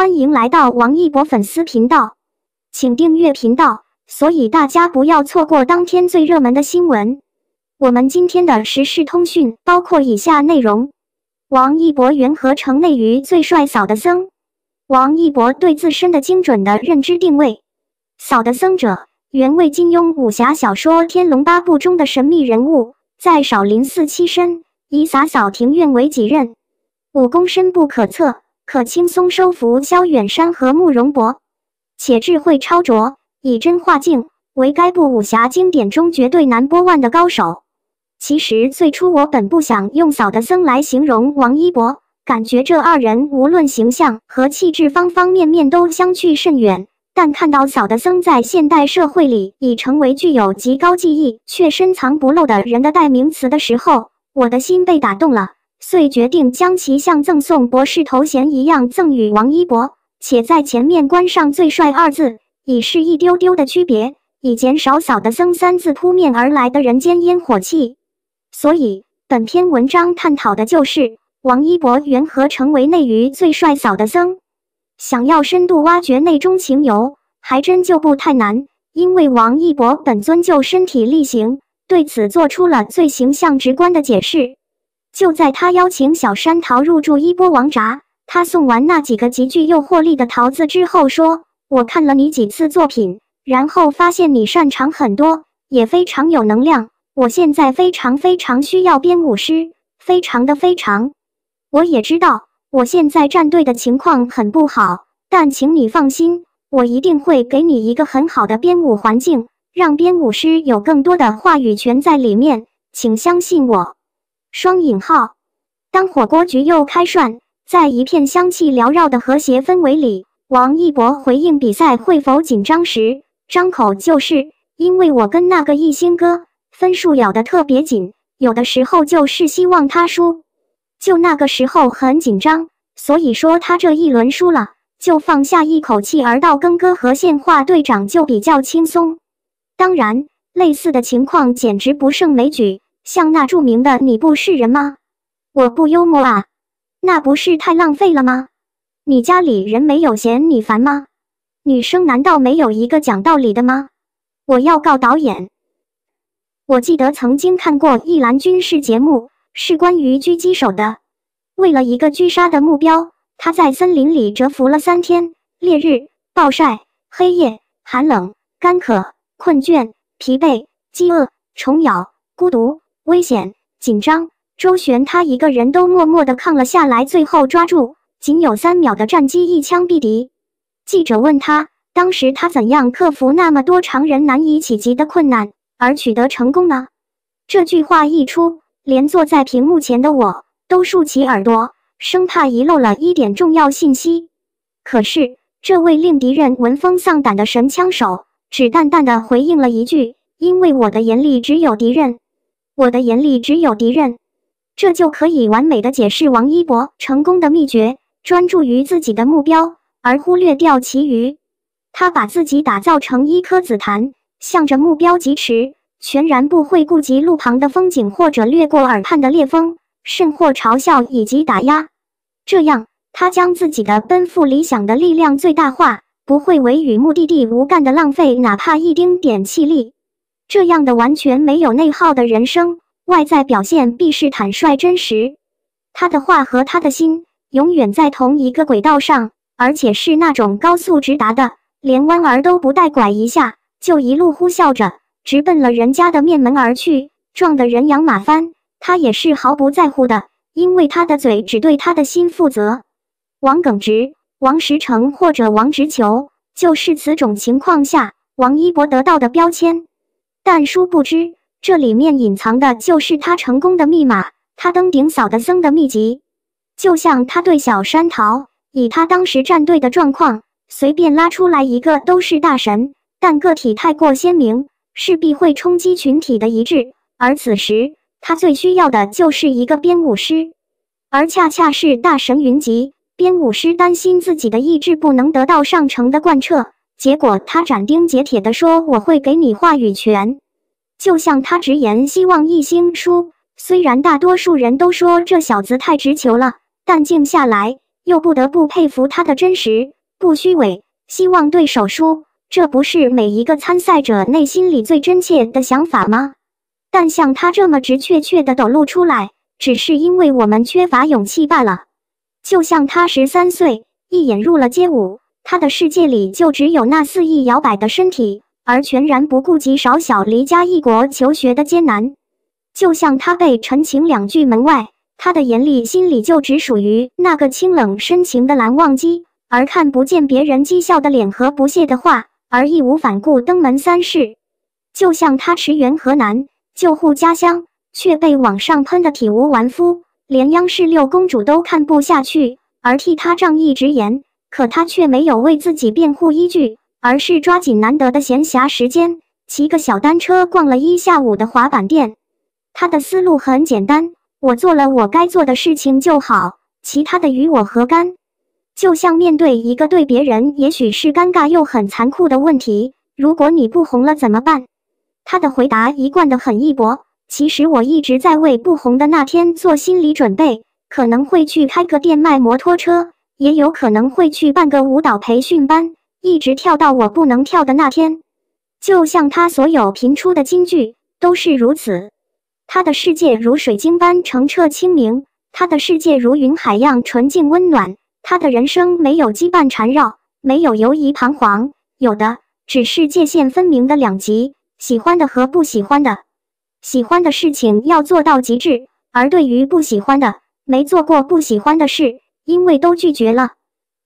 欢迎来到王一博粉丝频道，请订阅频道，所以大家不要错过当天最热门的新闻。我们今天的时事通讯包括以下内容：王一博缘何成内娱最帅扫的僧？王一博对自身的精准的认知定位。扫的僧者，原为金庸武侠小说《天龙八部》中的神秘人物，在少林寺栖身，以洒扫庭院为己任，武功深不可测。可轻松收服萧远山和慕容博，且智慧超卓，以真化境为该部武侠经典中绝对难波万的高手。其实最初我本不想用“扫的僧”来形容王一博，感觉这二人无论形象和气质方方面面都相距甚远。但看到“扫的僧”在现代社会里已成为具有极高技艺却深藏不露的人的代名词的时候，我的心被打动了。遂决定将其像赠送博士头衔一样赠与王一博，且在前面冠上“最帅”二字，以示一丢丢的区别，以减少“扫的僧”三字扑面而来的人间烟火气。所以，本篇文章探讨的就是王一博缘何成为内娱最帅“扫的僧”。想要深度挖掘内中情由，还真就不太难，因为王一博本尊就身体力行，对此做出了最形象、直观的解释。就在他邀请小山桃入住一波王宅，他送完那几个极具诱惑力的桃子之后，说：“我看了你几次作品，然后发现你擅长很多，也非常有能量。我现在非常非常需要编舞师，非常的非常。我也知道我现在战队的情况很不好，但请你放心，我一定会给你一个很好的编舞环境，让编舞师有更多的话语权在里面。请相信我。”双引号，当火锅局又开涮，在一片香气缭绕的和谐氛围里，王一博回应比赛会否紧张时，张口就是“因为我跟那个一心哥分数咬得特别紧，有的时候就是希望他输，就那个时候很紧张，所以说他这一轮输了就放下一口气，而道更哥和现化队长就比较轻松。当然，类似的情况简直不胜枚举。”像那著名的“你不是人吗？”我不幽默啊，那不是太浪费了吗？你家里人没有嫌你烦吗？女生难道没有一个讲道理的吗？我要告导演。我记得曾经看过一栏军事节目，是关于狙击手的。为了一个狙杀的目标，他在森林里蛰伏了三天，烈日暴晒，黑夜寒冷，干渴、困倦、疲惫、饥饿、虫咬、孤独。危险紧张周旋，他一个人都默默的抗了下来，最后抓住仅有三秒的战机，一枪毙敌。记者问他，当时他怎样克服那么多常人难以企及的困难而取得成功呢？这句话一出，连坐在屏幕前的我都竖起耳朵，生怕遗漏了一点重要信息。可是，这位令敌人闻风丧胆的神枪手只淡淡的回应了一句：“因为我的眼里只有敌人。”我的眼里只有敌人，这就可以完美的解释王一博成功的秘诀：专注于自己的目标，而忽略掉其余。他把自己打造成一颗紫檀，向着目标疾驰，全然不会顾及路旁的风景，或者掠过耳畔的烈风，甚或嘲笑以及打压。这样，他将自己的奔赴理想的力量最大化，不会为与目的地无干的浪费哪怕一丁点气力。这样的完全没有内耗的人生，外在表现必是坦率真实。他的话和他的心永远在同一个轨道上，而且是那种高速直达的，连弯儿都不带拐一下，就一路呼啸着直奔了人家的面门而去，撞得人仰马翻。他也是毫不在乎的，因为他的嘴只对他的心负责。王耿直、王石成或者王直球，就是此种情况下王一博得到的标签。但殊不知，这里面隐藏的就是他成功的密码。他登顶扫的僧的秘籍，就像他对小山桃。以他当时战队的状况，随便拉出来一个都是大神，但个体太过鲜明，势必会冲击群体的一致。而此时，他最需要的就是一个编舞师，而恰恰是大神云集，编舞师担心自己的意志不能得到上乘的贯彻。结果他斩钉截铁地说：“我会给你话语权。”就像他直言希望一星输。虽然大多数人都说这小子太直球了，但静下来又不得不佩服他的真实，不虚伪。希望对手输，这不是每一个参赛者内心里最真切的想法吗？但像他这么直，确确的抖露出来，只是因为我们缺乏勇气罢了。就像他十三岁一眼入了街舞。他的世界里就只有那肆意摇摆的身体，而全然不顾及少小离家异国求学的艰难。就像他被陈情两句门外，他的眼里心里就只属于那个清冷深情的蓝忘机，而看不见别人讥笑的脸和不屑的话，而义无反顾登门三世。就像他驰援河南救护家乡，却被网上喷得体无完肤，连央视六公主都看不下去，而替他仗义直言。可他却没有为自己辩护依据，而是抓紧难得的闲暇时间，骑个小单车逛了一下午的滑板店。他的思路很简单：我做了我该做的事情就好，其他的与我何干？就像面对一个对别人也许是尴尬又很残酷的问题：如果你不红了怎么办？他的回答一贯的很一博。其实我一直在为不红的那天做心理准备，可能会去开个店卖摩托车。也有可能会去办个舞蹈培训班，一直跳到我不能跳的那天。就像他所有频出的京剧都是如此。他的世界如水晶般澄澈清明，他的世界如云海样纯净温暖。他的人生没有羁绊缠绕，没有犹疑彷徨，有的只是界限分明的两极：喜欢的和不喜欢的。喜欢的事情要做到极致，而对于不喜欢的，没做过不喜欢的事。因为都拒绝了，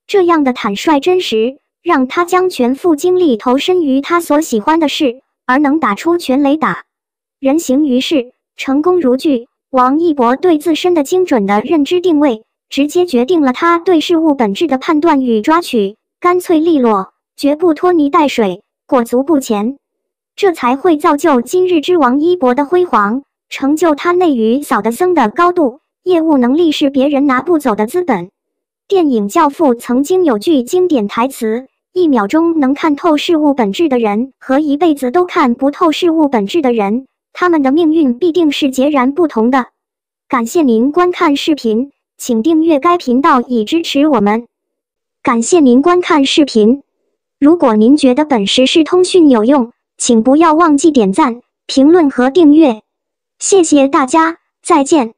这样的坦率真实，让他将全副精力投身于他所喜欢的事，而能打出全雷打人形。于世，成功如炬。王一博对自身的精准的认知定位，直接决定了他对事物本质的判断与抓取，干脆利落，绝不拖泥带水，裹足不前。这才会造就今日之王一博的辉煌，成就他内娱扫的僧的高度。业务能力是别人拿不走的资本。电影《教父》曾经有句经典台词：“一秒钟能看透事物本质的人和一辈子都看不透事物本质的人，他们的命运必定是截然不同的。”感谢您观看视频，请订阅该频道以支持我们。感谢您观看视频。如果您觉得本实时通讯有用，请不要忘记点赞、评论和订阅。谢谢大家，再见。